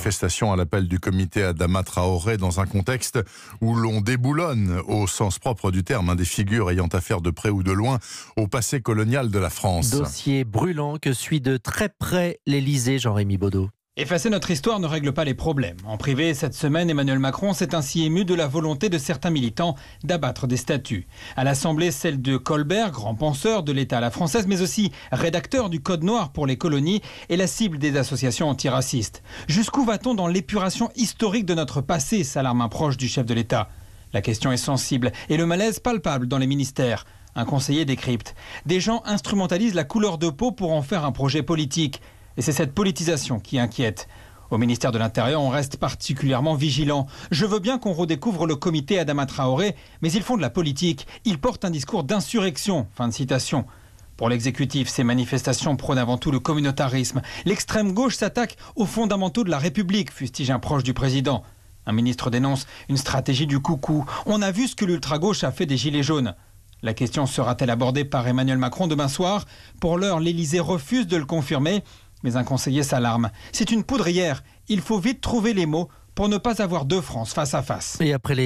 manifestation à l'appel du comité Adama Traoré dans un contexte où l'on déboulonne, au sens propre du terme, hein, des figures ayant affaire de près ou de loin au passé colonial de la France. Dossier brûlant que suit de très près l'Élysée, Jean-Rémy Baudot. Effacer notre histoire ne règle pas les problèmes. En privé, cette semaine, Emmanuel Macron s'est ainsi ému de la volonté de certains militants d'abattre des statues. À l'Assemblée, celle de Colbert, grand penseur de l'État à la française, mais aussi rédacteur du Code noir pour les colonies, est la cible des associations antiracistes. Jusqu'où va-t-on dans l'épuration historique de notre passé s'alarme un proche du chef de l'État. La question est sensible et le malaise palpable dans les ministères. Un conseiller décrypte. Des gens instrumentalisent la couleur de peau pour en faire un projet politique. Et c'est cette politisation qui inquiète. Au ministère de l'Intérieur, on reste particulièrement vigilant. Je veux bien qu'on redécouvre le comité Adama Traoré, mais ils font de la politique. Ils portent un discours d'insurrection. Fin de citation. Pour l'exécutif, ces manifestations prônent avant tout le communautarisme. L'extrême gauche s'attaque aux fondamentaux de la République, fustige un proche du président. Un ministre dénonce une stratégie du coucou. On a vu ce que l'ultra-gauche a fait des Gilets jaunes. La question sera-t-elle abordée par Emmanuel Macron demain soir Pour l'heure, l'Élysée refuse de le confirmer. Mais un conseiller s'alarme. C'est une poudrière. Il faut vite trouver les mots pour ne pas avoir deux France face à face.